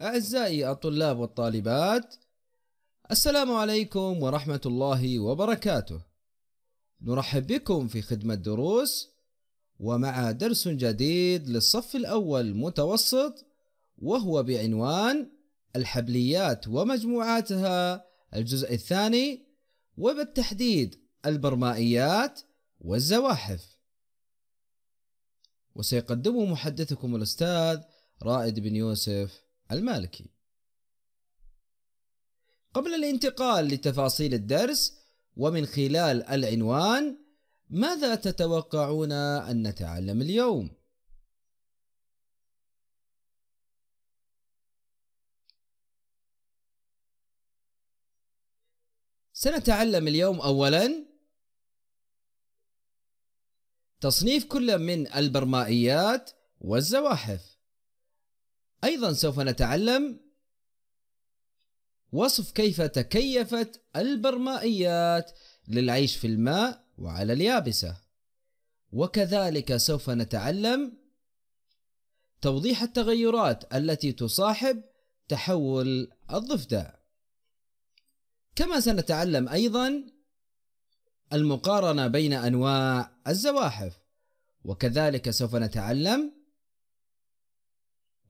أعزائي الطلاب والطالبات السلام عليكم ورحمة الله وبركاته نرحب بكم في خدمة دروس ومع درس جديد للصف الأول متوسط وهو بعنوان الحبليات ومجموعاتها الجزء الثاني وبالتحديد البرمائيات والزواحف وسيقدم محدثكم الأستاذ رائد بن يوسف المالكي قبل الانتقال لتفاصيل الدرس ومن خلال العنوان ماذا تتوقعون أن نتعلم اليوم؟ سنتعلم اليوم أولا تصنيف كل من البرمائيات والزواحف أيضا سوف نتعلم وصف كيف تكيفت البرمائيات للعيش في الماء وعلى اليابسة وكذلك سوف نتعلم توضيح التغيرات التي تصاحب تحول الضفدع كما سنتعلم أيضا المقارنة بين أنواع الزواحف وكذلك سوف نتعلم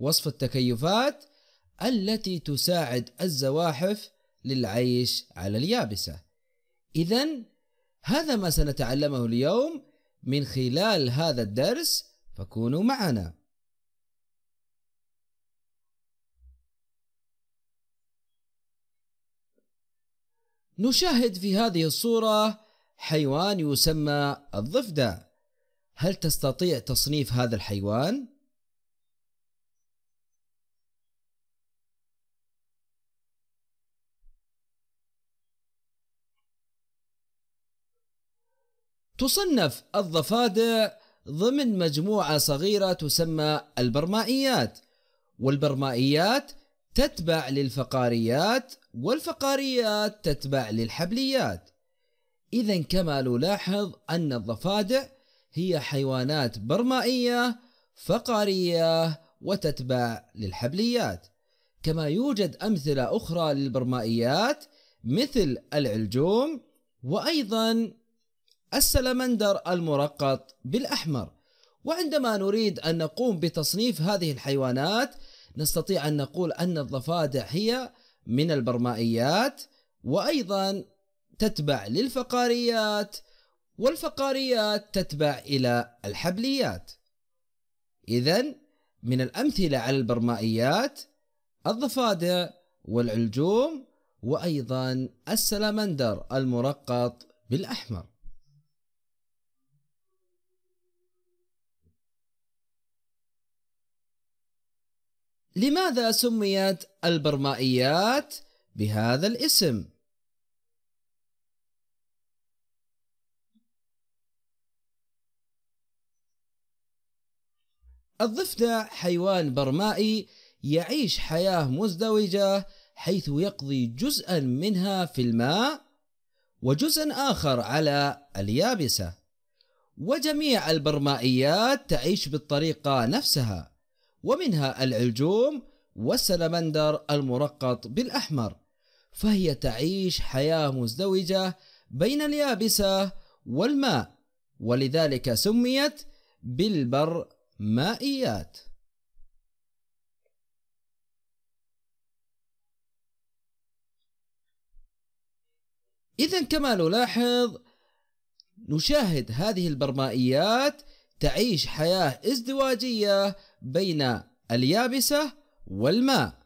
وصف التكيفات التي تساعد الزواحف للعيش على اليابسة. إذا هذا ما سنتعلمه اليوم من خلال هذا الدرس فكونوا معنا. نشاهد في هذه الصورة حيوان يسمى الضفدع. هل تستطيع تصنيف هذا الحيوان؟ تصنف الضفادع ضمن مجموعة صغيرة تسمى البرمائيات والبرمائيات تتبع للفقاريات والفقاريات تتبع للحبليات إذا كما نلاحظ أن الضفادع هي حيوانات برمائية فقارية وتتبع للحبليات كما يوجد أمثلة أخرى للبرمائيات مثل العلجوم وأيضا السلمندر المرقط بالأحمر وعندما نريد أن نقوم بتصنيف هذه الحيوانات نستطيع أن نقول أن الضفادع هي من البرمائيات وأيضا تتبع للفقاريات والفقاريات تتبع إلى الحبليات إذا من الأمثلة على البرمائيات الضفادع والعلجوم وأيضا السلمندر المرقط بالأحمر لماذا سميت البرمائيات بهذا الاسم؟ الضفدع حيوان برمائي يعيش حياة مزدوجة حيث يقضي جزءا منها في الماء وجزء آخر على اليابسة وجميع البرمائيات تعيش بالطريقة نفسها ومنها العلجوم والسلمندر المرقط بالأحمر فهي تعيش حياة مزدوجة بين اليابسة والماء ولذلك سميت بالبر مائيات إذا كما نلاحظ نشاهد هذه البرمائيات تعيش حياة ازدواجية بين اليابسة والماء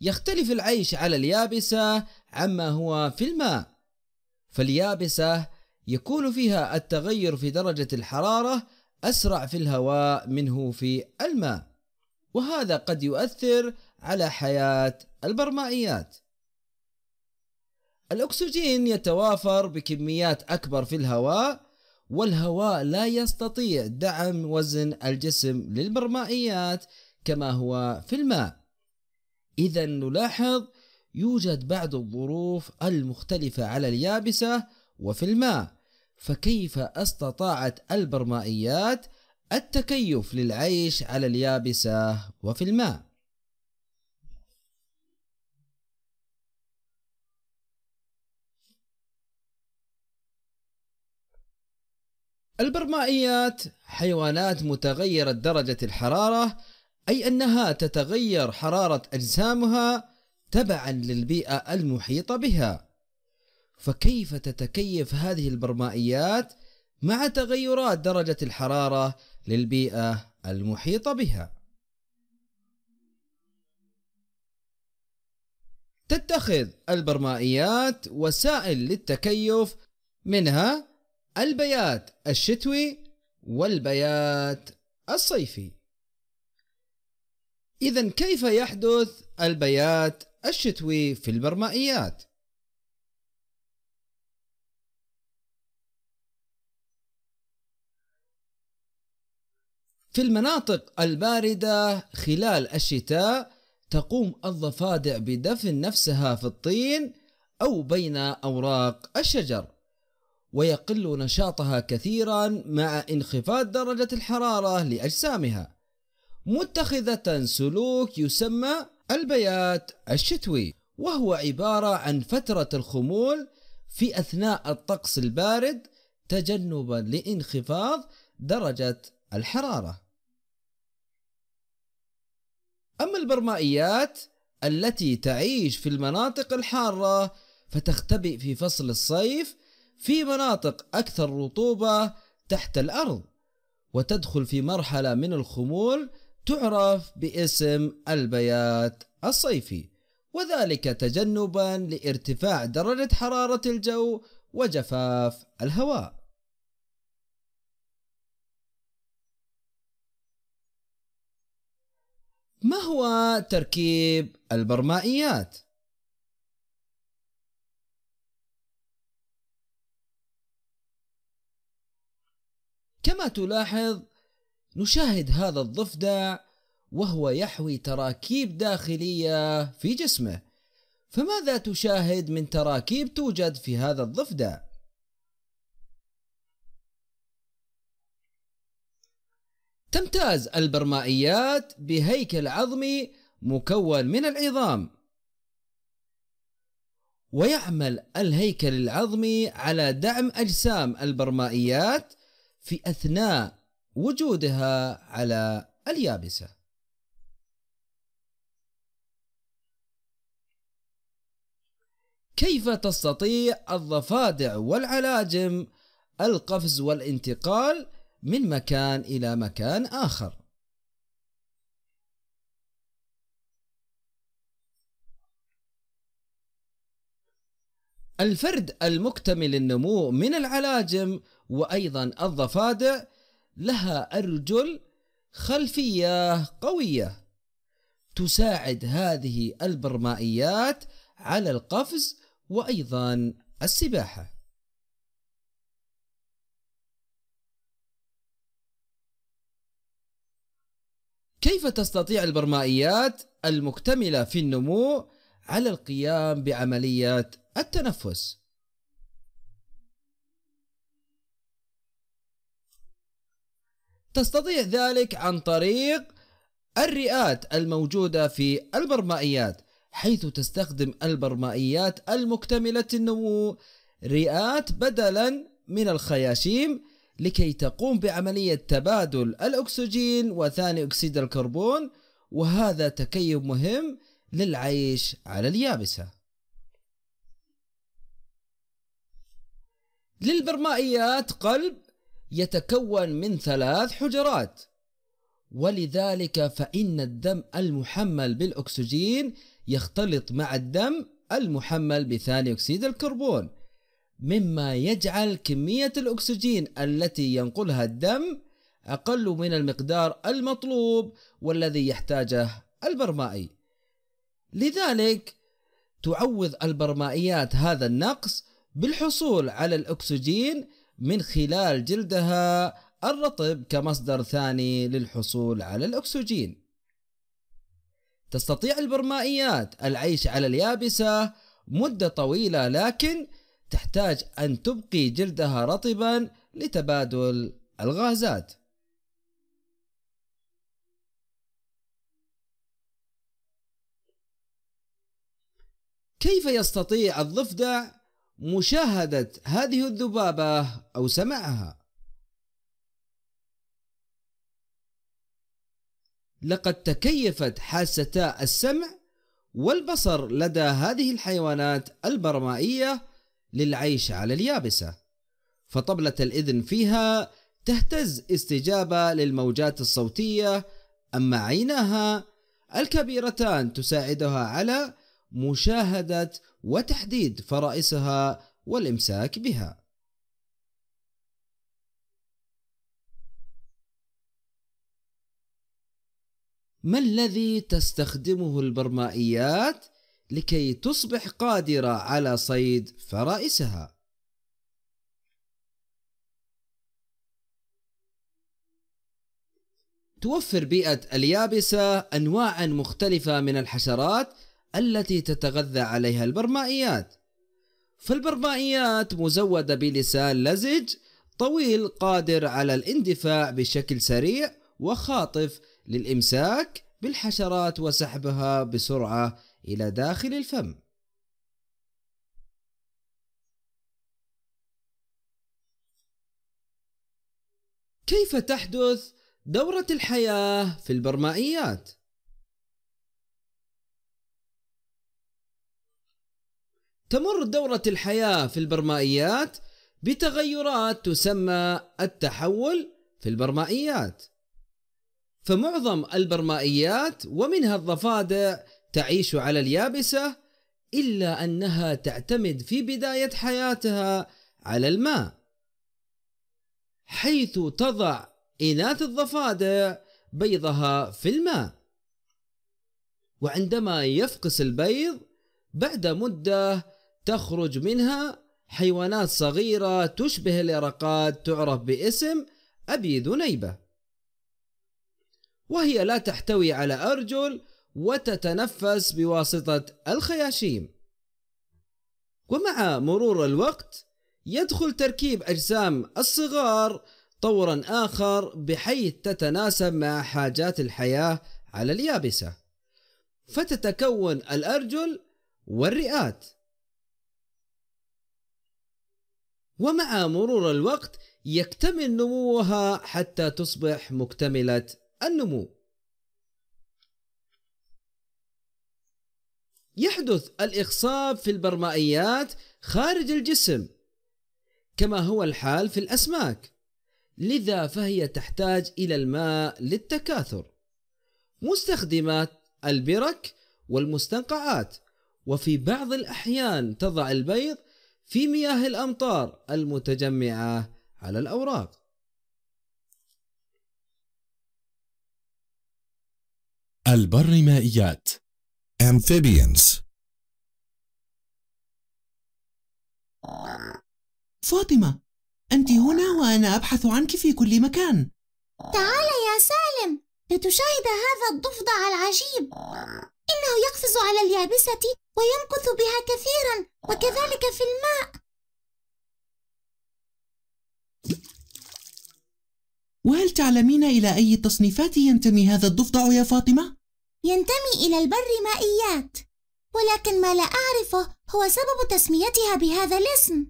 يختلف العيش على اليابسة عما هو في الماء فاليابسة يكون فيها التغير في درجة الحرارة أسرع في الهواء منه في الماء وهذا قد يؤثر على حياة البرمائيات الأكسجين يتوافر بكميات أكبر في الهواء والهواء لا يستطيع دعم وزن الجسم للبرمائيات كما هو في الماء اذا نلاحظ يوجد بعض الظروف المختلفه على اليابسه وفي الماء فكيف استطاعت البرمائيات التكيف للعيش على اليابسه وفي الماء البرمائيات حيوانات متغيرة درجة الحرارة أي أنها تتغير حرارة أجسامها تبعا للبيئة المحيطة بها فكيف تتكيف هذه البرمائيات مع تغيرات درجة الحرارة للبيئة المحيطة بها تتخذ البرمائيات وسائل للتكيف منها البيات الشتوي والبيات الصيفي إذا كيف يحدث البيات الشتوي في البرمائيات؟ في المناطق الباردة خلال الشتاء تقوم الضفادع بدفن نفسها في الطين أو بين أوراق الشجر ويقل نشاطها كثيرا مع انخفاض درجة الحرارة لأجسامها متخذة سلوك يسمى البيات الشتوي وهو عبارة عن فترة الخمول في أثناء الطقس البارد تجنبا لانخفاض درجة الحرارة أما البرمائيات التي تعيش في المناطق الحارة فتختبئ في فصل الصيف في مناطق أكثر رطوبة تحت الأرض وتدخل في مرحلة من الخمول تعرف باسم البيات الصيفي وذلك تجنبا لارتفاع درجة حرارة الجو وجفاف الهواء. ما هو تركيب البرمائيات؟ كما تلاحظ نشاهد هذا الضفدع وهو يحوي تراكيب داخلية في جسمه فماذا تشاهد من تراكيب توجد في هذا الضفدع؟ تمتاز البرمائيات بهيكل عظمي مكون من العظام ويعمل الهيكل العظمي على دعم أجسام البرمائيات في اثناء وجودها على اليابسه كيف تستطيع الضفادع والعلاجم القفز والانتقال من مكان الى مكان اخر الفرد المكتمل النمو من العلاجم وأيضا الضفادع لها أرجل خلفية قوية تساعد هذه البرمائيات على القفز وأيضا السباحة كيف تستطيع البرمائيات المكتملة في النمو على القيام بعملية التنفس؟ تستطيع ذلك عن طريق الرئات الموجودة في البرمائيات حيث تستخدم البرمائيات المكتملة النمو رئات بدلا من الخياشيم لكي تقوم بعملية تبادل الأكسجين وثاني أكسيد الكربون وهذا تكيف مهم للعيش على اليابسة للبرمائيات قلب يتكون من ثلاث حجرات ولذلك فإن الدم المحمل بالأكسجين يختلط مع الدم المحمل بثاني أكسيد الكربون مما يجعل كمية الأكسجين التي ينقلها الدم أقل من المقدار المطلوب والذي يحتاجه البرمائي لذلك تعوض البرمائيات هذا النقص بالحصول على الأكسجين من خلال جلدها الرطب كمصدر ثاني للحصول على الأكسجين تستطيع البرمائيات العيش على اليابسة مدة طويلة لكن تحتاج أن تبقي جلدها رطبا لتبادل الغازات كيف يستطيع الضفدع مشاهدة هذه الذبابة أو سماعها لقد تكيفت حاستا السمع والبصر لدى هذه الحيوانات البرمائية للعيش على اليابسة فطبلة الإذن فيها تهتز استجابة للموجات الصوتية أما عيناها الكبيرتان تساعدها على مشاهدة وتحديد فرائسها والإمساك بها. ما الذي تستخدمه البرمائيات لكي تصبح قادرة على صيد فرائسها؟ توفر بيئة اليابسة أنواعا مختلفة من الحشرات التي تتغذى عليها البرمائيات فالبرمائيات مزودة بلسان لزج طويل قادر على الاندفاع بشكل سريع وخاطف للإمساك بالحشرات وسحبها بسرعة إلى داخل الفم كيف تحدث دورة الحياة في البرمائيات؟ تمر دورة الحياة في البرمائيات بتغيرات تسمى التحول في البرمائيات فمعظم البرمائيات ومنها الضفادع تعيش على اليابسة إلا أنها تعتمد في بداية حياتها على الماء حيث تضع إناث الضفادع بيضها في الماء وعندما يفقس البيض بعد مدة تخرج منها حيوانات صغيرة تشبه اليرقات تعرف باسم أبي ذنيبة وهي لا تحتوي على أرجل وتتنفس بواسطة الخياشيم ومع مرور الوقت يدخل تركيب أجسام الصغار طورا آخر بحيث تتناسب مع حاجات الحياة على اليابسة فتتكون الأرجل والرئات ومع مرور الوقت يكتمل نموها حتى تصبح مكتملة النمو يحدث الإخصاب في البرمائيات خارج الجسم كما هو الحال في الأسماك لذا فهي تحتاج إلى الماء للتكاثر مستخدمات البرك والمستنقعات وفي بعض الأحيان تضع البيض في مياه الامطار المتجمعه على الاوراق البرمائيات amphibians فاطمة أنت هنا وأنا أبحث عنك في كل مكان تعال يا سالم لتشاهد هذا الضفدع العجيب إنه يقفز على اليابسة ويمكث بها كثيرا وكذلك في الماء وهل تعلمين إلى أي تصنيفات ينتمي هذا الضفدع يا فاطمة؟ ينتمي إلى البر مائيات ولكن ما لا أعرفه هو سبب تسميتها بهذا الاسم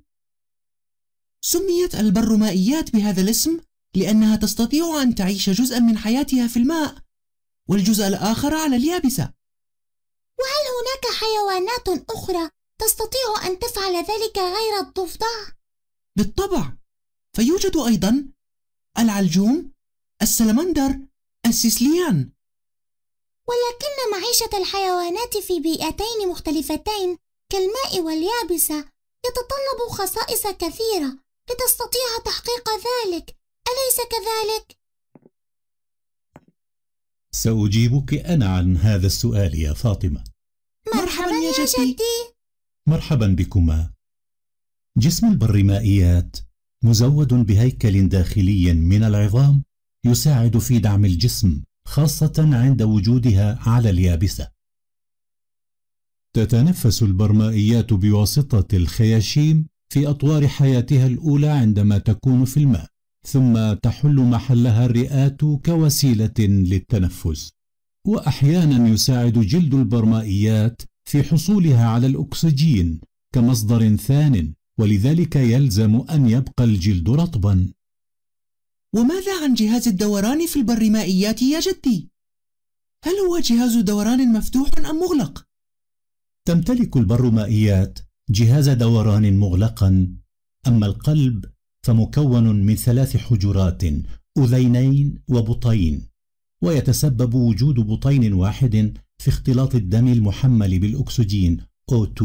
سميت البر مائيات بهذا الاسم لأنها تستطيع أن تعيش جزءا من حياتها في الماء والجزء الآخر على اليابسة وهل هناك حيوانات أخرى تستطيع أن تفعل ذلك غير الضفدع؟ بالطبع فيوجد أيضا العلجوم السلمندر السيسليان ولكن معيشة الحيوانات في بيئتين مختلفتين كالماء واليابسة يتطلب خصائص كثيرة لتستطيع تحقيق ذلك أليس كذلك؟ سأجيبك أنا عن هذا السؤال يا فاطمة مرحبا يا جدي مرحبا بكما جسم البرمائيات مزود بهيكل داخلي من العظام يساعد في دعم الجسم خاصة عند وجودها على اليابسة تتنفس البرمائيات بواسطة الخياشيم في أطوار حياتها الأولى عندما تكون في الماء ثم تحل محلها الرئات كوسيله للتنفس واحيانا يساعد جلد البرمائيات في حصولها على الاكسجين كمصدر ثان ولذلك يلزم ان يبقى الجلد رطبا وماذا عن جهاز الدوران في البرمائيات يا جدي هل هو جهاز دوران مفتوح ام مغلق تمتلك البرمائيات جهاز دوران مغلقا اما القلب فمكون من ثلاث حجرات أذينين وبطين ويتسبب وجود بطين واحد في اختلاط الدم المحمل بالأكسجين O2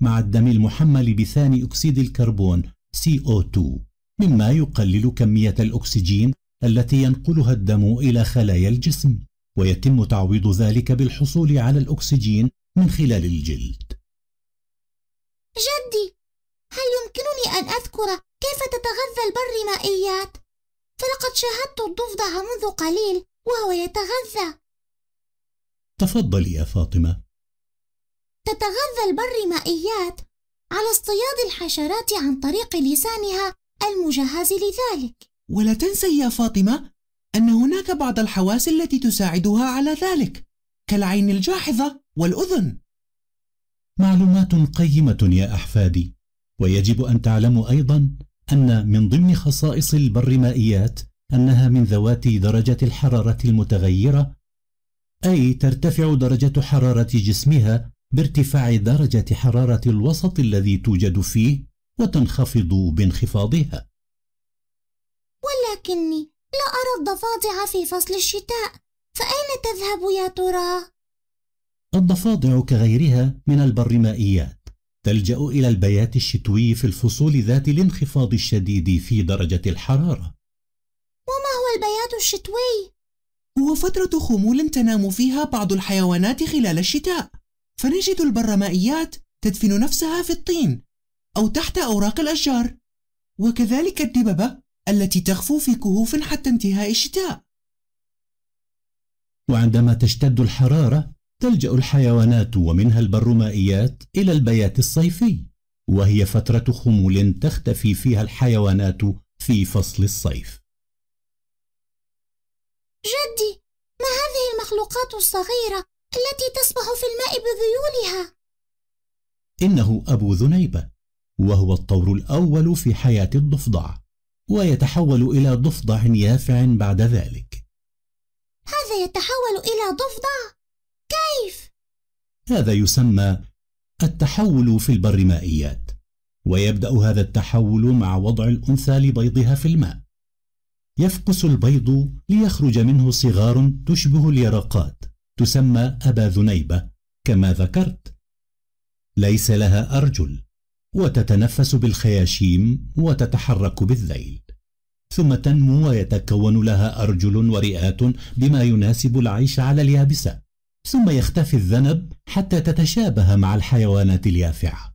مع الدم المحمل بثاني أكسيد الكربون CO2 مما يقلل كمية الأكسجين التي ينقلها الدم إلى خلايا الجسم ويتم تعويض ذلك بالحصول على الأكسجين من خلال الجلد جدي هل يمكنني أن أذكر كيف تتغذى البر مائيات؟ فلقد شاهدت الضفدع منذ قليل وهو يتغذى تفضلي يا فاطمة تتغذى البر مائيات على اصطياد الحشرات عن طريق لسانها المجهز لذلك ولا تنسي يا فاطمة أن هناك بعض الحواس التي تساعدها على ذلك كالعين الجاحظة والأذن معلومات قيمة يا أحفادي ويجب أن تعلموا أيضا أن من ضمن خصائص البرمائيات أنها من ذوات درجة الحرارة المتغيرة أي ترتفع درجة حرارة جسمها بارتفاع درجة حرارة الوسط الذي توجد فيه وتنخفض بانخفاضها ولكني لا أرى الضفادع في فصل الشتاء فأين تذهب يا ترى؟ الضفادع كغيرها من البرمائيات تلجأ إلى البيات الشتوي في الفصول ذات الانخفاض الشديد في درجة الحرارة وما هو البيات الشتوي؟ هو فترة خمول تنام فيها بعض الحيوانات خلال الشتاء فنجد البرمائيات تدفن نفسها في الطين أو تحت أوراق الأشجار وكذلك الدببة التي تغفو في كهوف حتى انتهاء الشتاء وعندما تشتد الحرارة تلجأ الحيوانات ومنها البرمائيات إلى البيات الصيفي وهي فترة خمول تختفي فيها الحيوانات في فصل الصيف جدي ما هذه المخلوقات الصغيرة التي تسبح في الماء بذيولها؟ إنه أبو ذنيبة وهو الطور الأول في حياة الضفدع ويتحول إلى ضفدع يافع بعد ذلك هذا يتحول إلى ضفدع؟ هذا يسمى التحول في البرمائيات ويبدأ هذا التحول مع وضع الأنثى لبيضها في الماء يفقس البيض ليخرج منه صغار تشبه اليرقات تسمى أبا ذنيبة كما ذكرت ليس لها أرجل وتتنفس بالخياشيم وتتحرك بالذيل ثم تنمو ويتكون لها أرجل ورئات بما يناسب العيش على اليابسة ثم يختفي الذنب حتى تتشابه مع الحيوانات اليافعة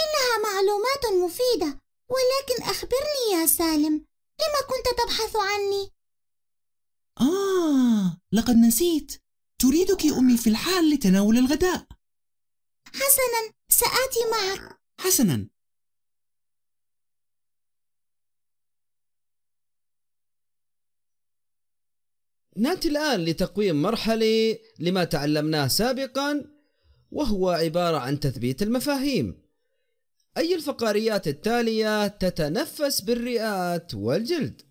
إنها معلومات مفيدة ولكن أخبرني يا سالم لما كنت تبحث عني؟ آه لقد نسيت تريدك أمي في الحال لتناول الغداء حسنا سآتي معك حسنا ناتي الآن لتقويم مرحلي لما تعلمناه سابقا وهو عبارة عن تثبيت المفاهيم أي الفقاريات التالية تتنفس بالرئات والجلد؟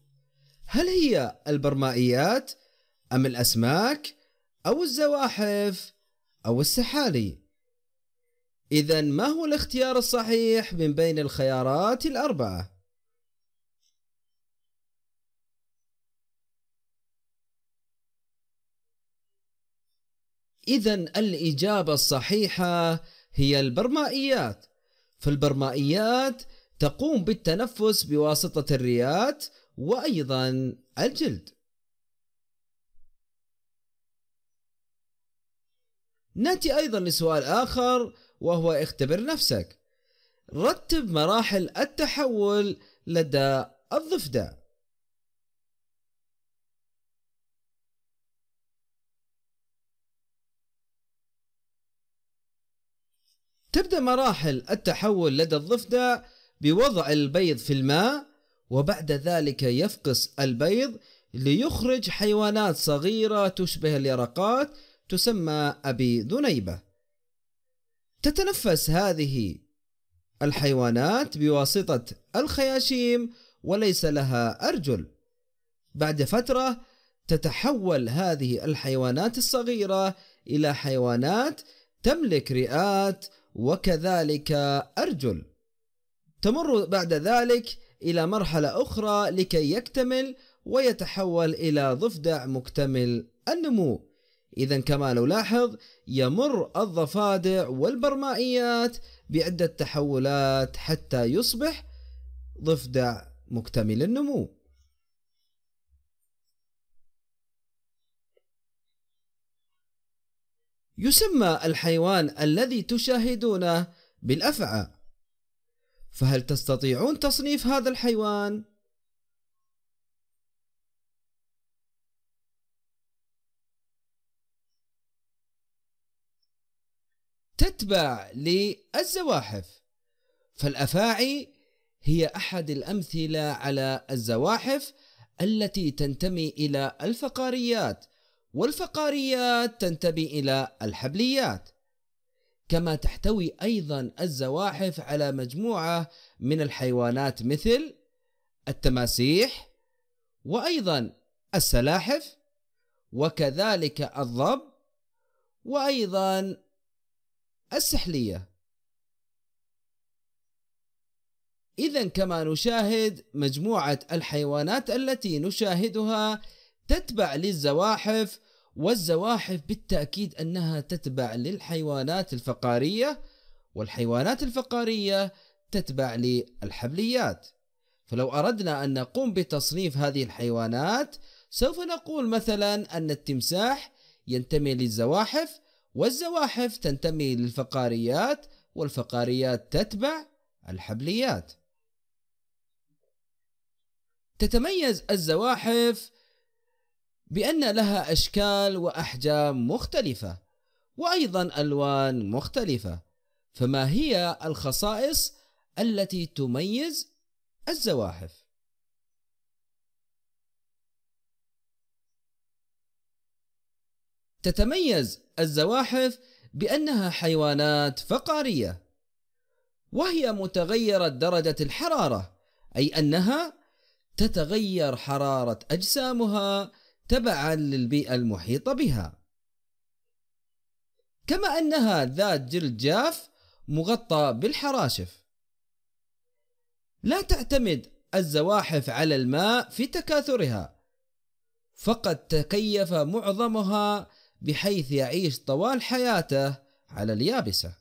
هل هي البرمائيات أم الأسماك أو الزواحف أو السحالي؟ إذا ما هو الاختيار الصحيح من بين الخيارات الأربعة؟ إذا الإجابة الصحيحة هي البرمائيات فالبرمائيات تقوم بالتنفس بواسطة الريات وأيضا الجلد نأتي أيضا لسؤال آخر وهو اختبر نفسك رتب مراحل التحول لدى الضفدع تبدأ مراحل التحول لدى الضفدع بوضع البيض في الماء وبعد ذلك يفقس البيض ليخرج حيوانات صغيرة تشبه اليرقات تسمى أبي ذنيبة تتنفس هذه الحيوانات بواسطة الخياشيم وليس لها أرجل بعد فترة تتحول هذه الحيوانات الصغيرة إلى حيوانات تملك رئات وكذلك أرجل تمر بعد ذلك إلى مرحلة أخرى لكي يكتمل ويتحول إلى ضفدع مكتمل النمو إذا كما نلاحظ يمر الضفادع والبرمائيات بعدة تحولات حتى يصبح ضفدع مكتمل النمو يسمى الحيوان الذي تشاهدونه بالأفعى فهل تستطيعون تصنيف هذا الحيوان؟ تتبع للزواحف فالأفاعي هي أحد الأمثلة على الزواحف التي تنتمي إلى الفقاريات والفقاريات تنتمي إلى الحبليات كما تحتوي أيضا الزواحف على مجموعة من الحيوانات مثل التماسيح وأيضا السلاحف وكذلك الضب وأيضا السحلية إذا كما نشاهد مجموعة الحيوانات التي نشاهدها تتبع للزواحف والزواحف بالتأكيد أنها تتبع للحيوانات الفقارية والحيوانات الفقارية تتبع للحبليات فلو أردنا أن نقوم بتصنيف هذه الحيوانات سوف نقول مثلا أن التمساح ينتمي للزواحف والزواحف تنتمي للفقاريات والفقاريات تتبع الحبليات تتميز الزواحف بأن لها أشكال وأحجام مختلفة وأيضا ألوان مختلفة فما هي الخصائص التي تميز الزواحف تتميز الزواحف بأنها حيوانات فقارية وهي متغيرة درجة الحرارة أي أنها تتغير حرارة أجسامها تبعا للبيئة المحيطة بها كما أنها ذات جلد جاف مغطى بالحراشف لا تعتمد الزواحف على الماء في تكاثرها فقد تكيف معظمها بحيث يعيش طوال حياته على اليابسه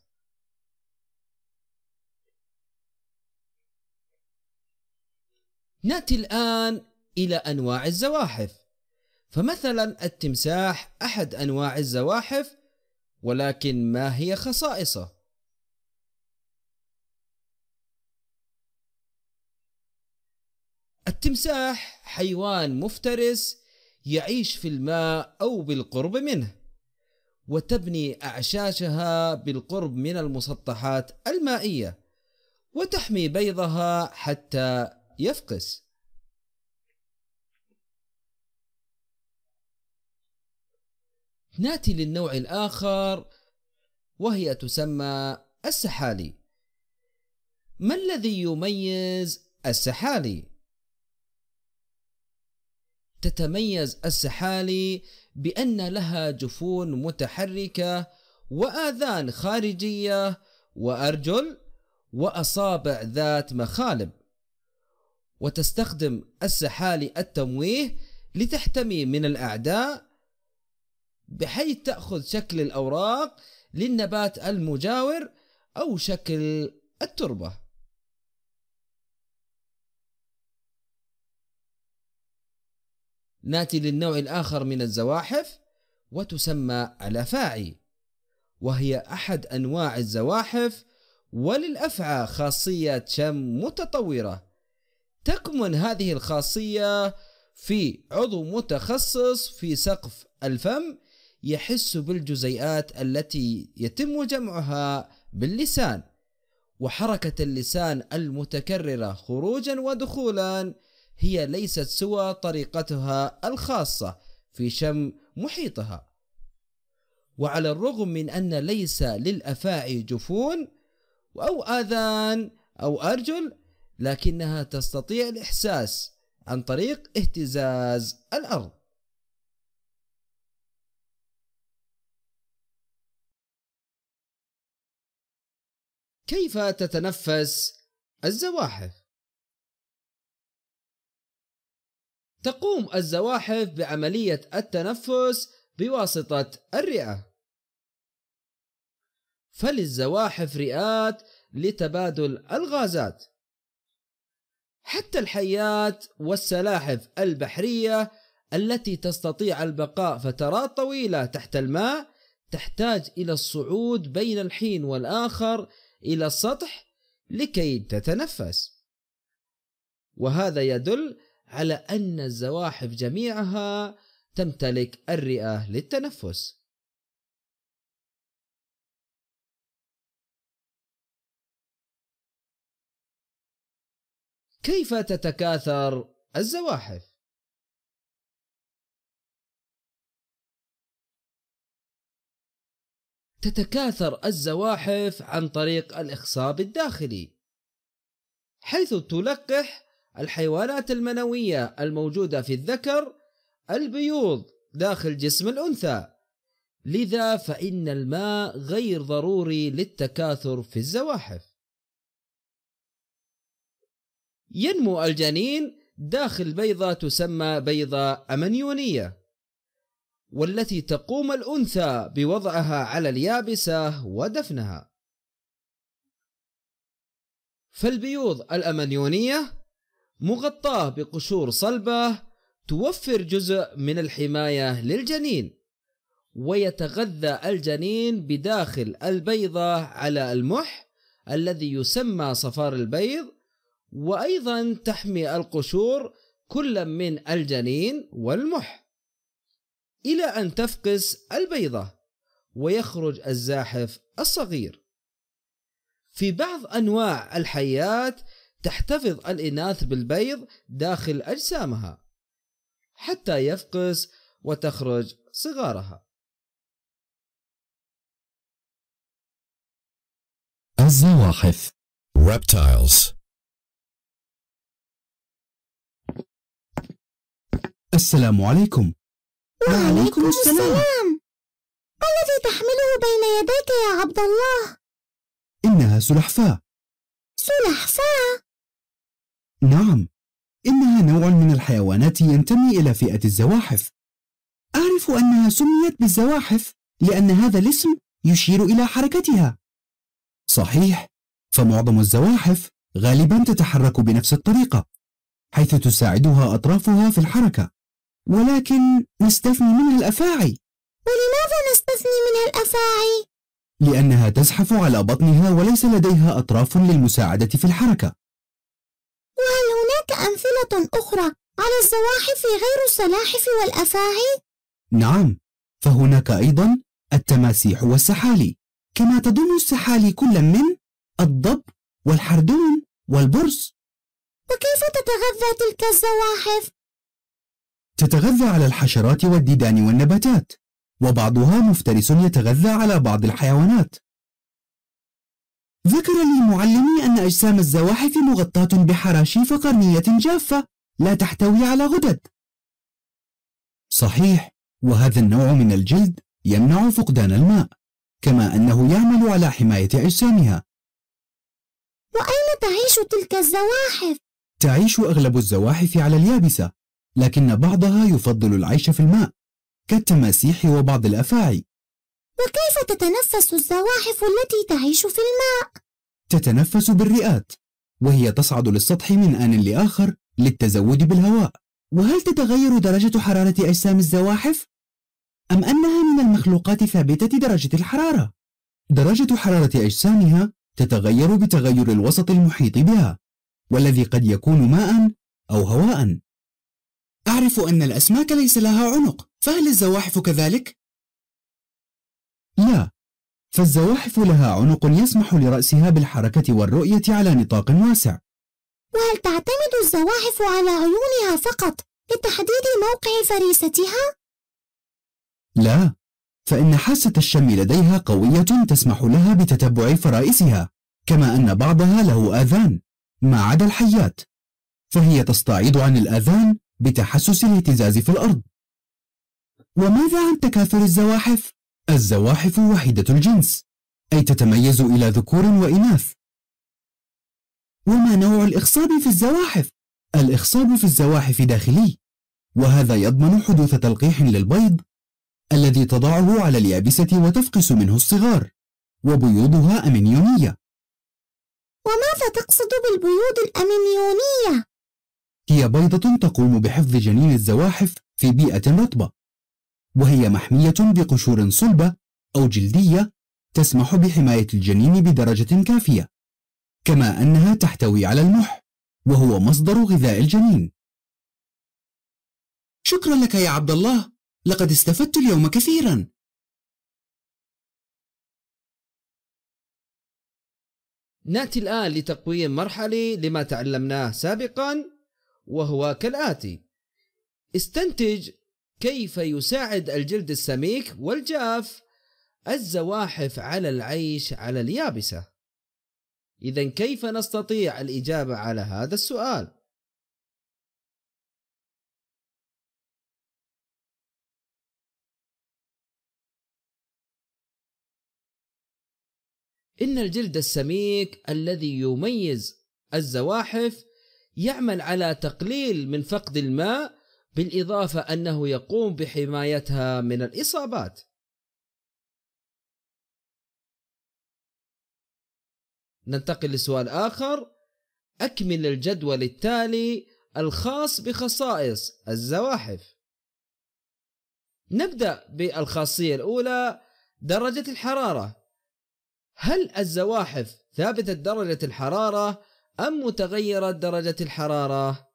ناتي الان الى انواع الزواحف فمثلا التمساح أحد أنواع الزواحف ولكن ما هي خصائصه؟ التمساح حيوان مفترس يعيش في الماء أو بالقرب منه وتبني أعشاشها بالقرب من المسطحات المائية وتحمي بيضها حتى يفقس ناتي للنوع الآخر وهي تسمى السحالي ما الذي يميز السحالي تتميز السحالي بأن لها جفون متحركة وآذان خارجية وأرجل وأصابع ذات مخالب وتستخدم السحالي التمويه لتحتمي من الأعداء بحيث تأخذ شكل الأوراق للنبات المجاور أو شكل التربة ناتي للنوع الآخر من الزواحف وتسمى الأفاعي وهي أحد أنواع الزواحف وللأفعى خاصية شم متطورة تكمن هذه الخاصية في عضو متخصص في سقف الفم يحس بالجزيئات التي يتم جمعها باللسان وحركة اللسان المتكررة خروجا ودخولا هي ليست سوى طريقتها الخاصة في شم محيطها وعلى الرغم من أن ليس للأفاعي جفون أو آذان أو أرجل لكنها تستطيع الإحساس عن طريق اهتزاز الأرض كيف تتنفس الزواحف تقوم الزواحف بعملية التنفس بواسطة الرئة فللزواحف رئات لتبادل الغازات حتى الحيات والسلاحف البحرية التي تستطيع البقاء فترات طويلة تحت الماء تحتاج إلى الصعود بين الحين والآخر إلى السطح لكي تتنفس وهذا يدل على أن الزواحف جميعها تمتلك الرئة للتنفس كيف تتكاثر الزواحف تتكاثر الزواحف عن طريق الإخصاب الداخلي حيث تلقح الحيوانات المنوية الموجودة في الذكر البيوض داخل جسم الأنثى لذا فإن الماء غير ضروري للتكاثر في الزواحف ينمو الجنين داخل بيضة تسمى بيضة أمنيونية والتي تقوم الأنثى بوضعها على اليابسة ودفنها فالبيوض الأمنيونية مغطاة بقشور صلبة توفر جزء من الحماية للجنين ويتغذى الجنين بداخل البيضة على المح الذي يسمى صفار البيض وأيضا تحمي القشور كل من الجنين والمح إلى أن تفقس البيضة ويخرج الزاحف الصغير. في بعض أنواع الحيات تحتفظ الإناث بالبيض داخل أجسامها حتى يفقس وتخرج صغارها. الزواحف reptiles السلام عليكم وعليكم السلام ما الذي تحمله بين يديك يا عبد الله إنها سلحفاة سلحفاة؟ نعم إنها نوع من الحيوانات ينتمي إلى فئة الزواحف أعرف أنها سميت بالزواحف لأن هذا الاسم يشير إلى حركتها صحيح فمعظم الزواحف غالبا تتحرك بنفس الطريقة حيث تساعدها أطرافها في الحركة ولكن نستثني منها الأفاعي ولماذا نستثني منها الأفاعي؟ لأنها تزحف على بطنها وليس لديها أطراف للمساعدة في الحركة وهل هناك أمثلة أخرى على الزواحف غير السلاحف والأفاعي؟ نعم فهناك أيضا التماسيح والسحالي كما تضم السحالي كل من الضب والحردون والبرص وكيف تتغذى تلك الزواحف؟ تتغذى على الحشرات والديدان والنباتات وبعضها مفترس يتغذى على بعض الحيوانات ذكر لي معلمي أن أجسام الزواحف مغطاة بحراشيف قرنية جافة لا تحتوي على غدد صحيح وهذا النوع من الجلد يمنع فقدان الماء كما أنه يعمل على حماية أجسامها وأين تعيش تلك الزواحف؟ تعيش أغلب الزواحف على اليابسة لكن بعضها يفضل العيش في الماء كالتماسيح وبعض الأفاعي وكيف تتنفس الزواحف التي تعيش في الماء؟ تتنفس بالرئات وهي تصعد للسطح من آن لآخر للتزود بالهواء وهل تتغير درجة حرارة أجسام الزواحف؟ أم أنها من المخلوقات ثابتة درجة الحرارة؟ درجة حرارة أجسامها تتغير بتغير الوسط المحيط بها والذي قد يكون ماء أو هواء أعرف أن الأسماك ليس لها عنق فهل الزواحف كذلك؟ لا فالزواحف لها عنق يسمح لرأسها بالحركة والرؤية على نطاق واسع وهل تعتمد الزواحف على عيونها فقط لتحديد موقع فريستها؟ لا فإن حاسة الشم لديها قوية تسمح لها بتتبع فرائسها كما أن بعضها له آذان ما عدا الحيات فهي تستعيض عن الآذان بتحسس الاهتزاز في الأرض وماذا عن تكاثر الزواحف؟ الزواحف الزواحف وحيده الجنس أي تتميز إلى ذكور وإناث وما نوع الإخصاب في الزواحف؟ الإخصاب في الزواحف داخلي وهذا يضمن حدوث تلقيح للبيض الذي تضعه على اليابسة وتفقس منه الصغار وبيوضها أمينيونية وماذا تقصد بالبيوض الأمينيونية؟ هي بيضة تقوم بحفظ جنين الزواحف في بيئة رطبة وهي محمية بقشور صلبة أو جلدية تسمح بحماية الجنين بدرجة كافية كما أنها تحتوي على المح وهو مصدر غذاء الجنين شكرا لك يا عبد الله لقد استفدت اليوم كثيرا ناتي الان لتقويم مرحلي لما تعلمناه سابقا وهو كالآتي استنتج كيف يساعد الجلد السميك والجاف الزواحف على العيش على اليابسة إذا كيف نستطيع الإجابة على هذا السؤال؟ إن الجلد السميك الذي يميز الزواحف يعمل على تقليل من فقد الماء بالإضافة أنه يقوم بحمايتها من الإصابات ننتقل لسؤال آخر أكمل الجدول التالي الخاص بخصائص الزواحف نبدأ بالخاصية الأولى درجة الحرارة هل الزواحف ثابتة درجة الحرارة أم متغيرة درجة الحرارة؟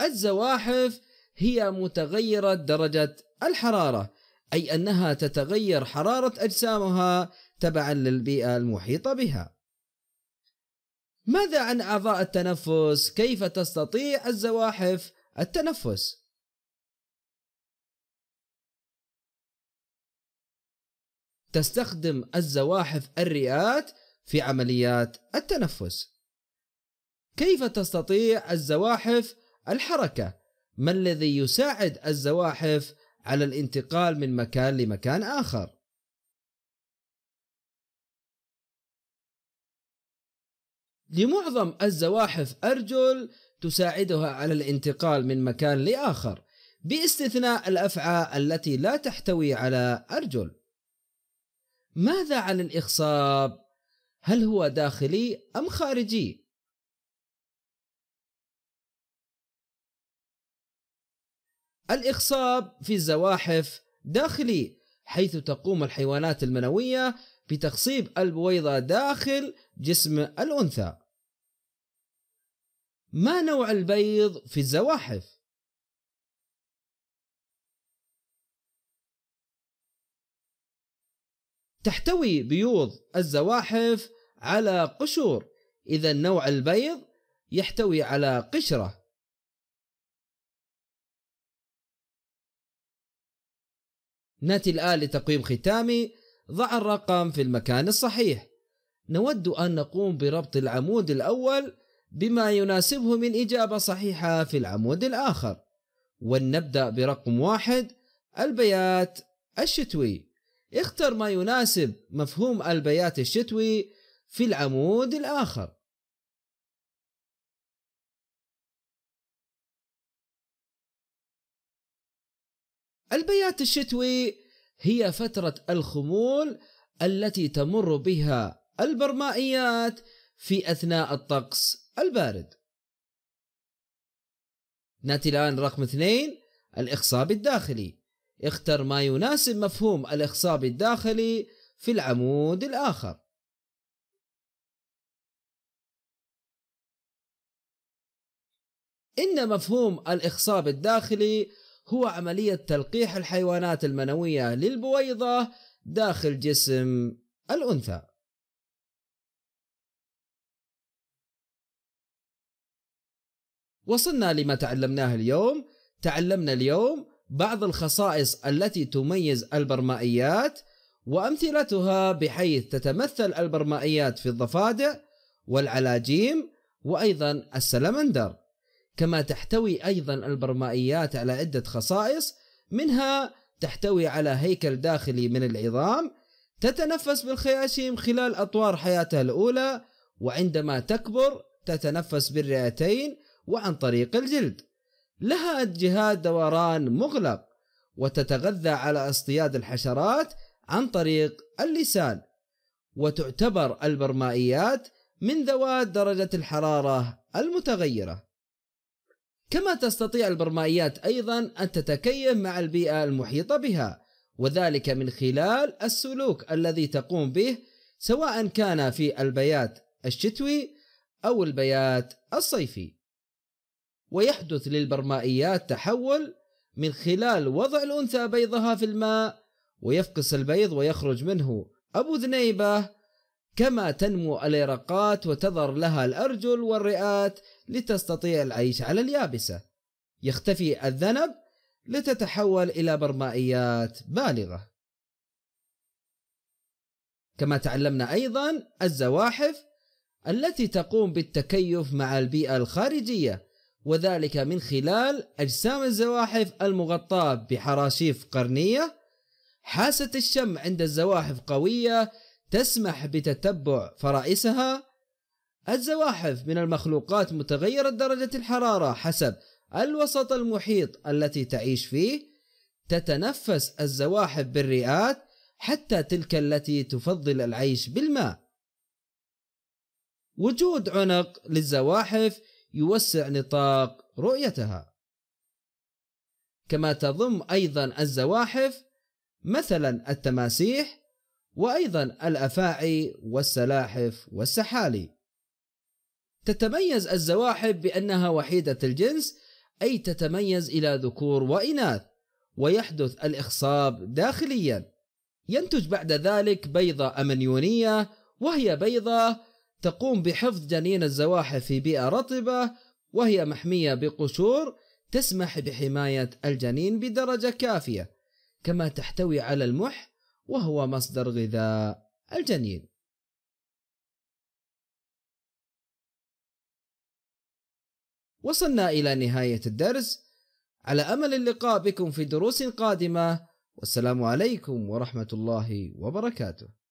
الزواحف هي متغيرة درجة الحرارة أي أنها تتغير حرارة أجسامها تبعا للبيئة المحيطة بها ماذا عن أعضاء التنفس؟ كيف تستطيع الزواحف التنفس؟ تستخدم الزواحف الرئات في عمليات التنفس كيف تستطيع الزواحف الحركه ما الذي يساعد الزواحف على الانتقال من مكان لمكان اخر لمعظم الزواحف ارجل تساعدها على الانتقال من مكان لاخر باستثناء الافعى التي لا تحتوي على ارجل ماذا عن الإخصاب؟ هل هو داخلي أم خارجي؟ الإخصاب في الزواحف داخلي حيث تقوم الحيوانات المنوية بتخصيب البويضة داخل جسم الأنثى. ما نوع البيض في الزواحف؟ تحتوي بيوض الزواحف على قشور إذا نوع البيض يحتوي على قشره ناتي الآن لتقييم ختامي ضع الرقم في المكان الصحيح نود أن نقوم بربط العمود الأول بما يناسبه من إجابة صحيحة في العمود الآخر ولنبدأ برقم واحد البيات الشتوي اختر ما يناسب مفهوم البيات الشتوي في العمود الآخر البيات الشتوي هي فترة الخمول التي تمر بها البرمائيات في أثناء الطقس البارد ناتي الآن رقم اثنين الإخصاب الداخلي اختر ما يناسب مفهوم الإخصاب الداخلي في العمود الآخر إن مفهوم الإخصاب الداخلي هو عملية تلقيح الحيوانات المنوية للبويضة داخل جسم الأنثى وصلنا لما تعلمناه اليوم تعلمنا اليوم بعض الخصائص التي تميز البرمائيات وأمثلتها بحيث تتمثل البرمائيات في الضفادع والعلاجيم وأيضا السلمندر كما تحتوي أيضا البرمائيات على عدة خصائص منها تحتوي على هيكل داخلي من العظام تتنفس بالخياشيم خلال أطوار حياتها الأولى وعندما تكبر تتنفس بالرئتين وعن طريق الجلد لها أدجها دوران مغلق وتتغذى على اصطياد الحشرات عن طريق اللسان وتعتبر البرمائيات من ذوات درجة الحرارة المتغيرة كما تستطيع البرمائيات أيضا أن تتكيف مع البيئة المحيطة بها وذلك من خلال السلوك الذي تقوم به سواء كان في البيات الشتوي أو البيات الصيفي ويحدث للبرمائيات تحول من خلال وضع الأنثى بيضها في الماء ويفقس البيض ويخرج منه أبو ذنيبة كما تنمو اليرقات وتظهر لها الأرجل والرئات لتستطيع العيش على اليابسة يختفي الذنب لتتحول إلى برمائيات بالغة كما تعلمنا أيضا الزواحف التي تقوم بالتكيف مع البيئة الخارجية وذلك من خلال أجسام الزواحف المغطاة بحراشيف قرنية حاسة الشم عند الزواحف قوية تسمح بتتبع فرائسها الزواحف من المخلوقات متغيرة درجة الحرارة حسب الوسط المحيط التي تعيش فيه تتنفس الزواحف بالرئات حتى تلك التي تفضل العيش بالماء وجود عنق للزواحف يوسع نطاق رؤيتها كما تضم ايضا الزواحف مثلا التماسيح وايضا الافاعي والسلاحف والسحالي تتميز الزواحف بانها وحيده الجنس اي تتميز الى ذكور واناث ويحدث الاخصاب داخليا ينتج بعد ذلك بيضه امنيونيه وهي بيضه تقوم بحفظ جنين الزواحف في بيئة رطبة وهي محمية بقشور تسمح بحماية الجنين بدرجة كافية كما تحتوي على المح وهو مصدر غذاء الجنين وصلنا إلى نهاية الدرس على أمل اللقاء بكم في دروس قادمة والسلام عليكم ورحمة الله وبركاته